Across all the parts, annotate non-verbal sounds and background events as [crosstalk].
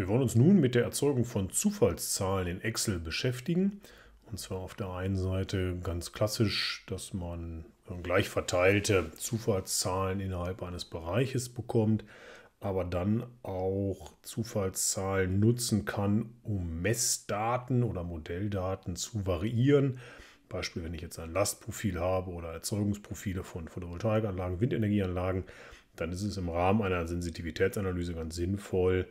Wir wollen uns nun mit der Erzeugung von Zufallszahlen in Excel beschäftigen. Und zwar auf der einen Seite ganz klassisch, dass man gleich verteilte Zufallszahlen innerhalb eines Bereiches bekommt, aber dann auch Zufallszahlen nutzen kann, um Messdaten oder Modelldaten zu variieren. Beispiel, wenn ich jetzt ein Lastprofil habe oder Erzeugungsprofile von Photovoltaikanlagen, Windenergieanlagen, dann ist es im Rahmen einer Sensitivitätsanalyse ganz sinnvoll,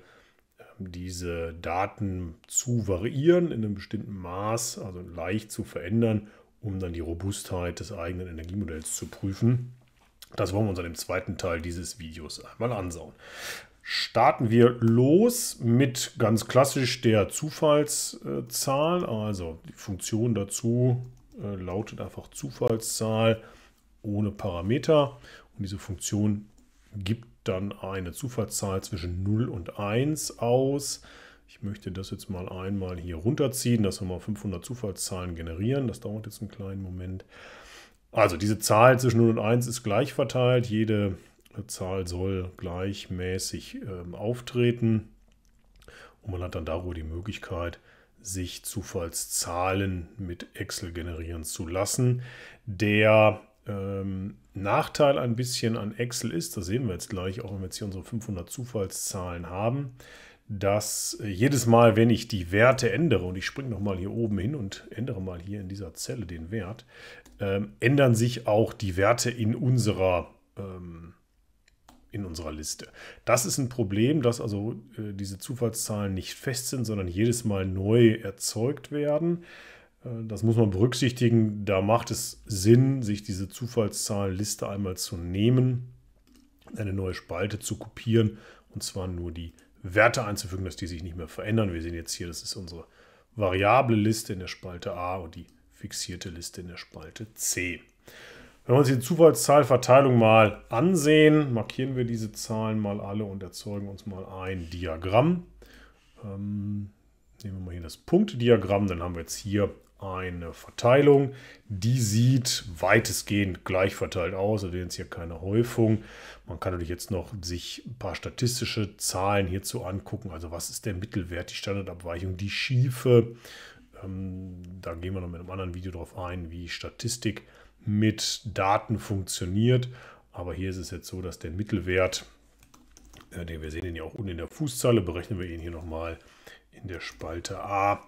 ähm, diese Daten zu variieren in einem bestimmten Maß, also leicht zu verändern, um dann die Robustheit des eigenen Energiemodells zu prüfen. Das wollen wir uns an dem zweiten Teil dieses Videos einmal ansauen. Starten wir los mit ganz klassisch der Zufallszahl. Also die Funktion dazu äh, lautet einfach Zufallszahl ohne Parameter. Und diese Funktion gibt dann eine Zufallszahl zwischen 0 und 1 aus. Ich möchte das jetzt mal einmal hier runterziehen, dass wir mal 500 Zufallszahlen generieren. Das dauert jetzt einen kleinen Moment. Also diese Zahl zwischen 0 und 1 ist gleich verteilt. Jede Zahl soll gleichmäßig äh, auftreten. Und man hat dann darüber die Möglichkeit, sich Zufallszahlen mit Excel generieren zu lassen. Der ähm, Nachteil ein bisschen an Excel ist, das sehen wir jetzt gleich, auch wenn wir jetzt hier unsere 500 Zufallszahlen haben, dass äh, jedes Mal, wenn ich die Werte ändere, und ich springe nochmal hier oben hin und ändere mal hier in dieser Zelle den Wert, ähm, ändern sich auch die Werte in unserer, ähm, in unserer Liste. Das ist ein Problem, dass also äh, diese Zufallszahlen nicht fest sind, sondern jedes Mal neu erzeugt werden. Äh, das muss man berücksichtigen. Da macht es Sinn, sich diese Zufallszahlenliste einmal zu nehmen, eine neue Spalte zu kopieren und zwar nur die Werte einzufügen, dass die sich nicht mehr verändern. Wir sehen jetzt hier, das ist unsere variable Liste in der Spalte A und die fixierte Liste in der Spalte C. Wenn wir uns die Zufallszahlverteilung mal ansehen, markieren wir diese Zahlen mal alle und erzeugen uns mal ein Diagramm. Ähm, nehmen wir mal hier das Punktdiagramm, dann haben wir jetzt hier eine Verteilung. Die sieht weitestgehend gleich verteilt aus, also jetzt hier keine Häufung. Man kann natürlich jetzt noch sich ein paar statistische Zahlen hierzu angucken. Also was ist der Mittelwert, die Standardabweichung, die Schiefe. Ähm, da gehen wir noch mit einem anderen Video darauf ein, wie Statistik mit Daten funktioniert. Aber hier ist es jetzt so, dass der Mittelwert, äh, den wir sehen den ja auch unten in der Fußzeile, berechnen wir ihn hier nochmal in der Spalte A.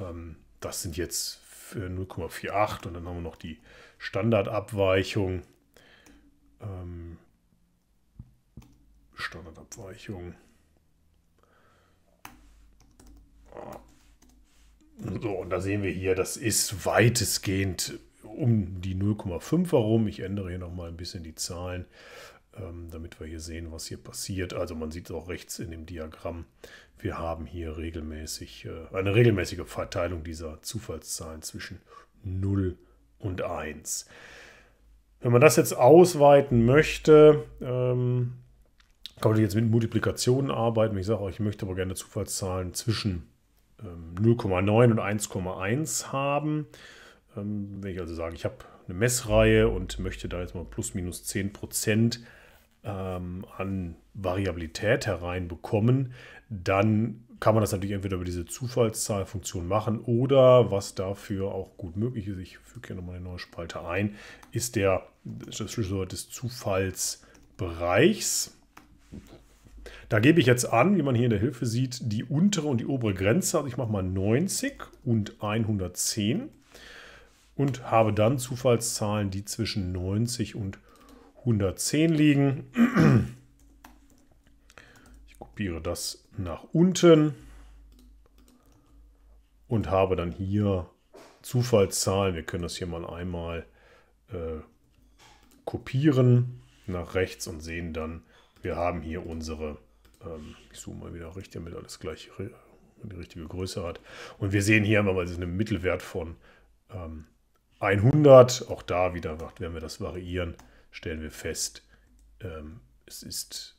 Ähm, das sind jetzt 0,48 und dann haben wir noch die Standardabweichung. Ähm, Standardabweichung. So, und da sehen wir hier, das ist weitestgehend um die 0,5 herum. Ich ändere hier nochmal ein bisschen die Zahlen. Ähm, damit wir hier sehen, was hier passiert. Also man sieht es auch rechts in dem Diagramm. Wir haben hier regelmäßig äh, eine regelmäßige Verteilung dieser Zufallszahlen zwischen 0 und 1. Wenn man das jetzt ausweiten möchte, ähm, kann man jetzt mit Multiplikationen arbeiten. Ich sage auch, ich möchte aber gerne Zufallszahlen zwischen 0,9 ähm, und 1,1 haben. wenn ich also sage, ich habe eine Messreihe und möchte da jetzt mal plus minus 10 Prozent ähm, an Variabilität hereinbekommen, dann kann man das natürlich entweder über diese Zufallszahlfunktion machen oder was dafür auch gut möglich ist, ich füge hier nochmal eine neue Spalte ein, ist der Schlüssel des Zufallsbereichs. Da gebe ich jetzt an, wie man hier in der Hilfe sieht, die untere und die obere Grenze. Also ich mache mal 90 und 110 und habe dann Zufallszahlen, die zwischen 90 und 110 110 liegen. Ich kopiere das nach unten und habe dann hier Zufallszahlen. Wir können das hier mal einmal äh, kopieren nach rechts und sehen dann, wir haben hier unsere, ähm, ich zoome mal wieder richtig, damit alles gleich die richtige Größe hat. Und wir sehen hier einmal also einen Mittelwert von ähm, 100. Auch da wieder, werden wir das variieren stellen wir fest, ähm, es ist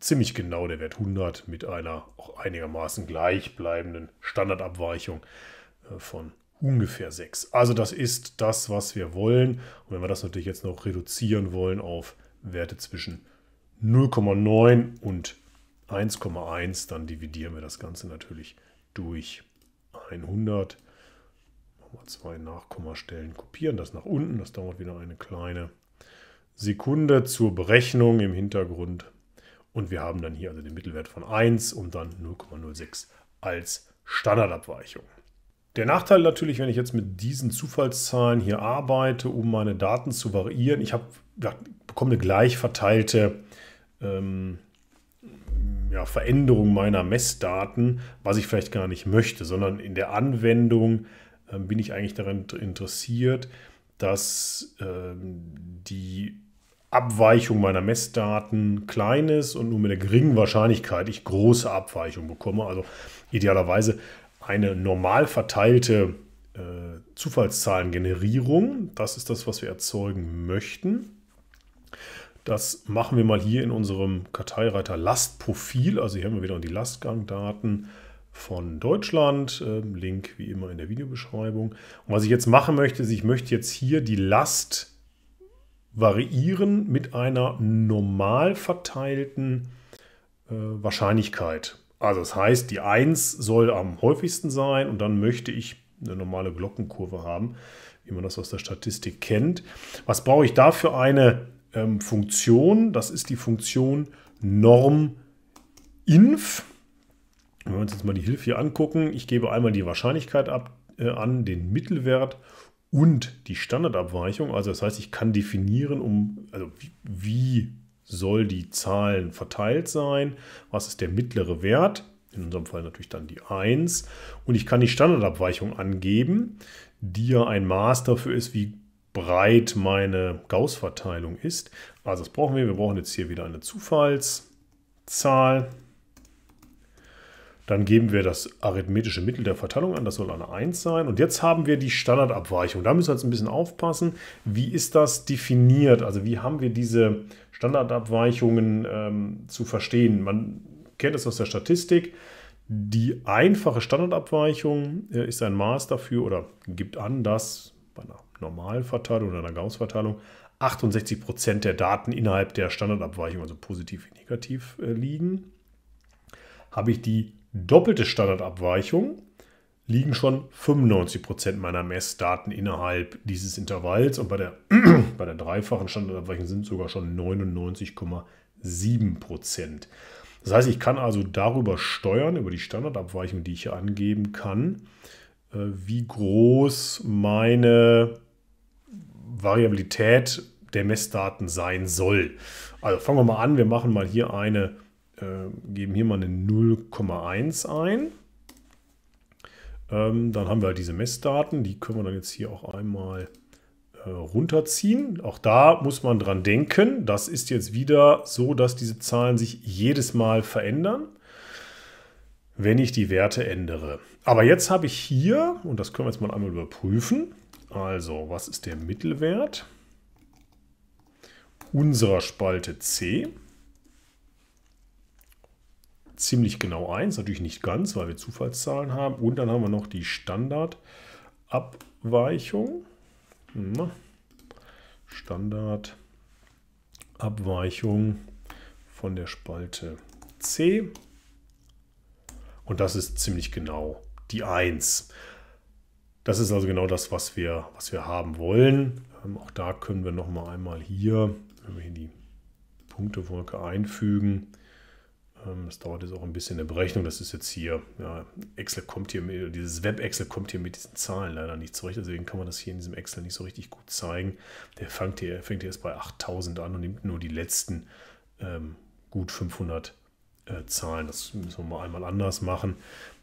ziemlich genau der Wert 100 mit einer auch einigermaßen gleichbleibenden Standardabweichung äh, von ungefähr 6. Also das ist das, was wir wollen. Und wenn wir das natürlich jetzt noch reduzieren wollen auf Werte zwischen 0,9 und 1,1, dann dividieren wir das Ganze natürlich durch 100. Nochmal zwei Nachkommastellen kopieren, das nach unten, das dauert wieder eine kleine Sekunde zur Berechnung im Hintergrund. Und wir haben dann hier also den Mittelwert von 1 und dann 0,06 als Standardabweichung. Der Nachteil natürlich, wenn ich jetzt mit diesen Zufallszahlen hier arbeite, um meine Daten zu variieren, ich habe, bekomme eine gleich verteilte ähm, ja, Veränderung meiner Messdaten, was ich vielleicht gar nicht möchte, sondern in der Anwendung äh, bin ich eigentlich daran interessiert, dass äh, die Abweichung meiner Messdaten klein ist und nur mit einer geringen Wahrscheinlichkeit ich große Abweichungen bekomme. Also idealerweise eine normal verteilte äh, Zufallszahlengenerierung. Das ist das, was wir erzeugen möchten. Das machen wir mal hier in unserem Karteireiter Lastprofil. Also hier haben wir wieder die Lastgangdaten von Deutschland. Ähm, Link wie immer in der Videobeschreibung. Und was ich jetzt machen möchte, ist, ich möchte jetzt hier die Last variieren mit einer normal verteilten äh, Wahrscheinlichkeit. Also das heißt, die 1 soll am häufigsten sein und dann möchte ich eine normale Glockenkurve haben, wie man das aus der Statistik kennt. Was brauche ich da für eine ähm, Funktion? Das ist die Funktion norm_inf. Wenn wir uns jetzt mal die Hilfe hier angucken, ich gebe einmal die Wahrscheinlichkeit ab, äh, an, den Mittelwert und die Standardabweichung. Also das heißt, ich kann definieren, um, also wie, wie soll die Zahlen verteilt sein, was ist der mittlere Wert, in unserem Fall natürlich dann die 1. Und ich kann die Standardabweichung angeben, die ja ein Maß dafür ist, wie breit meine Gauss-Verteilung ist. Also das brauchen wir. Wir brauchen jetzt hier wieder eine Zufallszahl. Dann geben wir das arithmetische Mittel der Verteilung an, das soll eine 1 sein. Und jetzt haben wir die Standardabweichung. Da müssen wir jetzt ein bisschen aufpassen. Wie ist das definiert? Also wie haben wir diese Standardabweichungen ähm, zu verstehen? Man kennt es aus der Statistik. Die einfache Standardabweichung äh, ist ein Maß dafür oder gibt an, dass bei einer Normalverteilung oder einer Gauss-Verteilung 68% Prozent der Daten innerhalb der Standardabweichung, also positiv wie negativ, äh, liegen. Habe ich die Doppelte Standardabweichung liegen schon 95% meiner Messdaten innerhalb dieses Intervalls und bei der, [clears throat] bei der dreifachen Standardabweichung sind sogar schon 99,7%. Das heißt, ich kann also darüber steuern, über die Standardabweichung, die ich hier angeben kann, äh, wie groß meine Variabilität der Messdaten sein soll. Also fangen wir mal an, wir machen mal hier eine äh, geben hier mal eine 0,1 ein. Ähm, dann haben wir halt diese Messdaten, die können wir dann jetzt hier auch einmal äh, runterziehen. Auch da muss man dran denken, das ist jetzt wieder so, dass diese Zahlen sich jedes Mal verändern wenn ich die Werte ändere. Aber jetzt habe ich hier, und das können wir jetzt mal einmal überprüfen, also was ist der Mittelwert unserer Spalte C? ziemlich genau 1, natürlich nicht ganz, weil wir Zufallszahlen haben. Und dann haben wir noch die Standardabweichung. Standardabweichung von der Spalte C. Und das ist ziemlich genau die 1. Das ist also genau das, was wir, was wir haben wollen. Ähm, auch da können wir nochmal einmal hier, wenn wir hier die Punktewolke einfügen, ähm, das dauert jetzt auch ein bisschen eine Berechnung. Das ist jetzt hier, ja, Excel kommt hier, mit, dieses Web-Excel kommt hier mit diesen Zahlen leider nicht zurecht. Deswegen kann man das hier in diesem Excel nicht so richtig gut zeigen. Der fängt hier, fängt hier erst bei 8000 an und nimmt nur die letzten ähm, gut 500 äh, Zahlen. Das müssen wir mal einmal anders machen.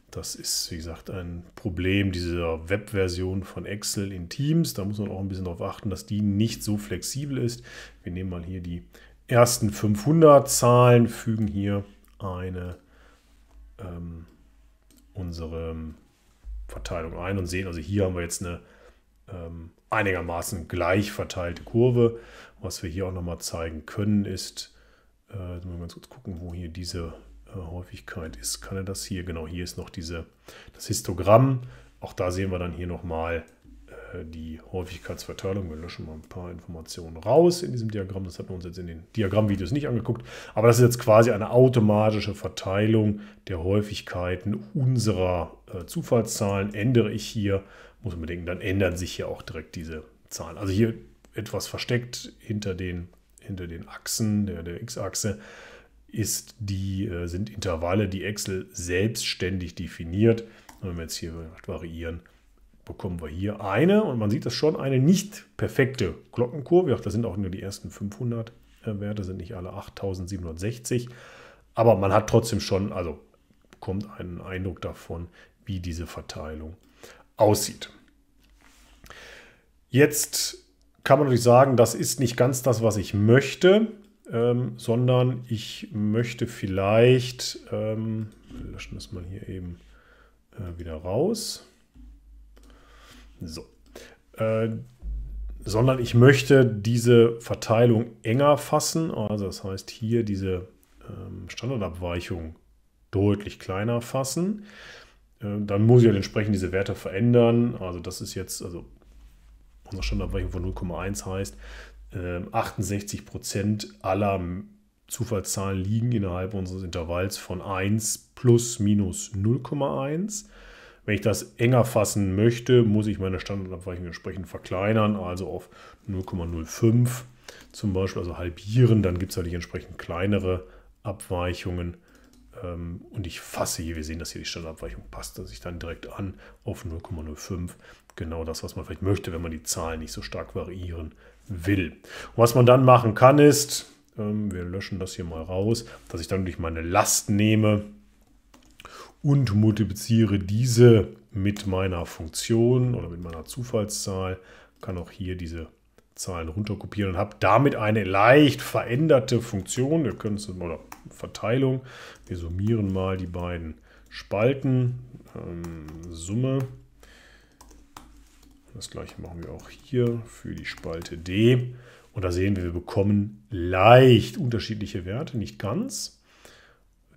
Das ist, wie gesagt, ein Problem dieser Web-Version von Excel in Teams. Da muss man auch ein bisschen darauf achten, dass die nicht so flexibel ist. Wir nehmen mal hier die ersten 500 Zahlen, fügen hier eine ähm, unsere Verteilung ein und sehen, also hier haben wir jetzt eine ähm, einigermaßen gleich verteilte Kurve. Was wir hier auch nochmal zeigen können, ist, äh, mal ganz kurz gucken, wo hier diese äh, Häufigkeit ist. Kann er das hier? Genau, hier ist noch diese, das Histogramm. Auch da sehen wir dann hier nochmal mal äh, die Häufigkeitsverteilung. Wir löschen mal ein paar Informationen raus in diesem Diagramm. Das hatten wir uns jetzt in den Diagrammvideos nicht angeguckt. Aber das ist jetzt quasi eine automatische Verteilung der Häufigkeiten unserer äh, Zufallszahlen. Ändere ich hier, muss man bedenken, dann ändern sich hier auch direkt diese Zahlen. Also hier etwas versteckt hinter den, hinter den Achsen, der, der X-Achse, ist die, äh, sind Intervalle, die Excel selbstständig definiert. Und wenn wir jetzt hier variieren, bekommen wir hier eine und man sieht das schon, eine nicht perfekte Glockenkurve. Das sind auch nur die ersten 500 äh, Werte, sind nicht alle 8760. Aber man hat trotzdem schon, also bekommt einen Eindruck davon, wie diese Verteilung aussieht. Jetzt kann man natürlich sagen, das ist nicht ganz das, was ich möchte, ähm, sondern ich möchte vielleicht, ähm, löschen das mal hier eben äh, wieder raus. So. Äh, sondern ich möchte diese Verteilung enger fassen. Also das heißt hier diese ähm, Standardabweichung deutlich kleiner fassen. Äh, dann muss ich halt entsprechend diese Werte verändern. Also das ist jetzt, also unsere Standardabweichung von 0,1 heißt, äh, 68% aller Zufallszahlen liegen innerhalb unseres Intervalls von 1 plus minus 0,1. Wenn ich das enger fassen möchte, muss ich meine Standardabweichung entsprechend verkleinern, also auf 0,05 zum Beispiel, also halbieren. Dann gibt es natürlich entsprechend kleinere Abweichungen. Ähm, und ich fasse hier, wir sehen, dass hier die Standardabweichung passt, dass ich dann direkt an auf 0,05. Genau das, was man vielleicht möchte, wenn man die Zahlen nicht so stark variieren will. Und was man dann machen kann, ist, ähm, wir löschen das hier mal raus, dass ich dann durch meine Last nehme und multipliziere diese mit meiner Funktion oder mit meiner Zufallszahl. Kann auch hier diese Zahlen runterkopieren und habe damit eine leicht veränderte Funktion. Wir können es oder Verteilung. Wir summieren mal die beiden Spalten. Ähm, Summe. Das gleiche machen wir auch hier für die Spalte D. Und da sehen wir, wir bekommen leicht unterschiedliche Werte, nicht ganz.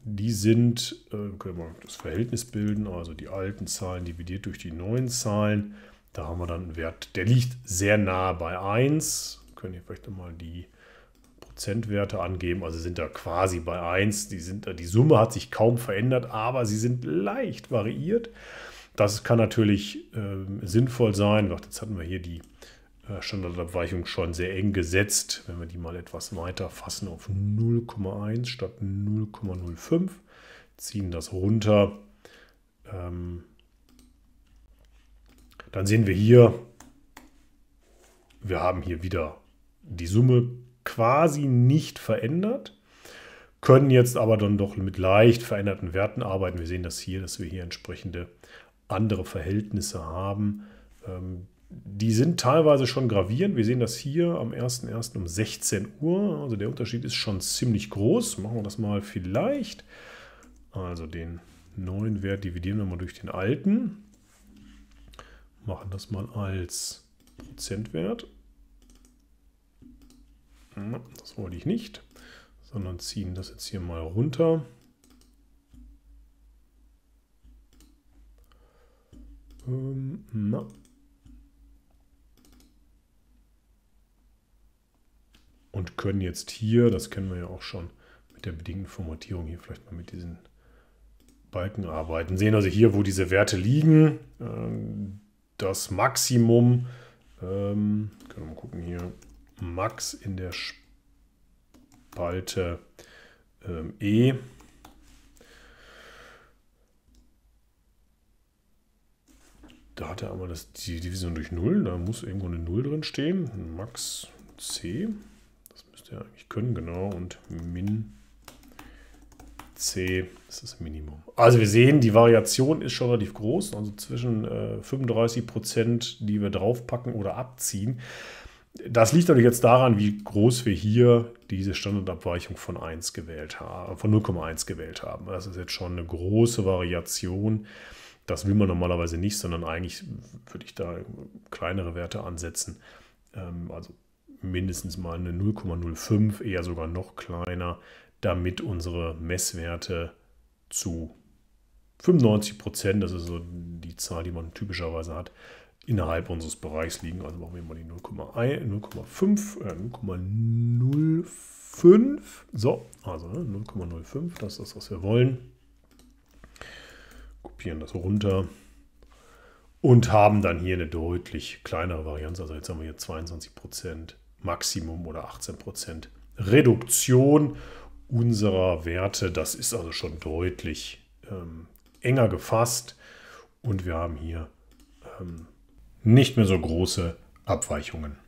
Die sind, äh, können wir das Verhältnis bilden, also die alten Zahlen dividiert durch die neuen Zahlen. Da haben wir dann einen Wert, der liegt sehr nahe bei 1. Wir können hier vielleicht nochmal die Prozentwerte angeben, also sind da quasi bei 1. Die, sind, äh, die Summe hat sich kaum verändert, aber sie sind leicht variiert. Das kann natürlich äh, sinnvoll sein. jetzt hatten wir hier die Standardabweichung schon sehr eng gesetzt. Wenn wir die mal etwas weiter fassen auf 0,1 statt 0,05, ziehen das runter. Ähm, dann sehen wir hier, wir haben hier wieder die Summe quasi nicht verändert, können jetzt aber dann doch mit leicht veränderten Werten arbeiten. Wir sehen das hier, dass wir hier entsprechende andere Verhältnisse haben ähm, die sind teilweise schon gravierend. Wir sehen das hier am 1.1. um 16 Uhr. Also der Unterschied ist schon ziemlich groß. Machen wir das mal vielleicht. Also den neuen Wert dividieren wir mal durch den alten. Machen das mal als Prozentwert. Das wollte ich nicht, sondern ziehen das jetzt hier mal runter. Ähm, na, und können jetzt hier, das kennen wir ja auch schon, mit der bedingten Formatierung hier vielleicht mal mit diesen Balken arbeiten. Sehen also hier, wo diese Werte liegen, ähm, das Maximum, ähm, können wir mal gucken hier, Max in der Spalte ähm, E. Da hat er aber das, die Division durch 0, da muss irgendwo eine 0 drin stehen, Max C müsste ja eigentlich können, genau. Und min C ist das Minimum. Also wir sehen, die Variation ist schon relativ groß, also zwischen äh, 35 Prozent, die wir draufpacken oder abziehen. Das liegt natürlich jetzt daran, wie groß wir hier diese Standardabweichung von 1 gewählt haben, von 0,1 gewählt haben. Das ist jetzt schon eine große Variation. Das will man normalerweise nicht, sondern eigentlich würde ich da kleinere Werte ansetzen. Ähm, also mindestens mal eine 0,05, eher sogar noch kleiner, damit unsere Messwerte zu 95 Prozent, das ist so die Zahl, die man typischerweise hat, innerhalb unseres Bereichs liegen. Also machen wir mal die 0,5, äh 0,05. So, also 0,05, ne, das ist das, was wir wollen. Kopieren das runter und haben dann hier eine deutlich kleinere Varianz. Also jetzt haben wir hier 22 Prozent Maximum oder 18 Reduktion unserer Werte. Das ist also schon deutlich ähm, enger gefasst und wir haben hier ähm, nicht mehr so große Abweichungen.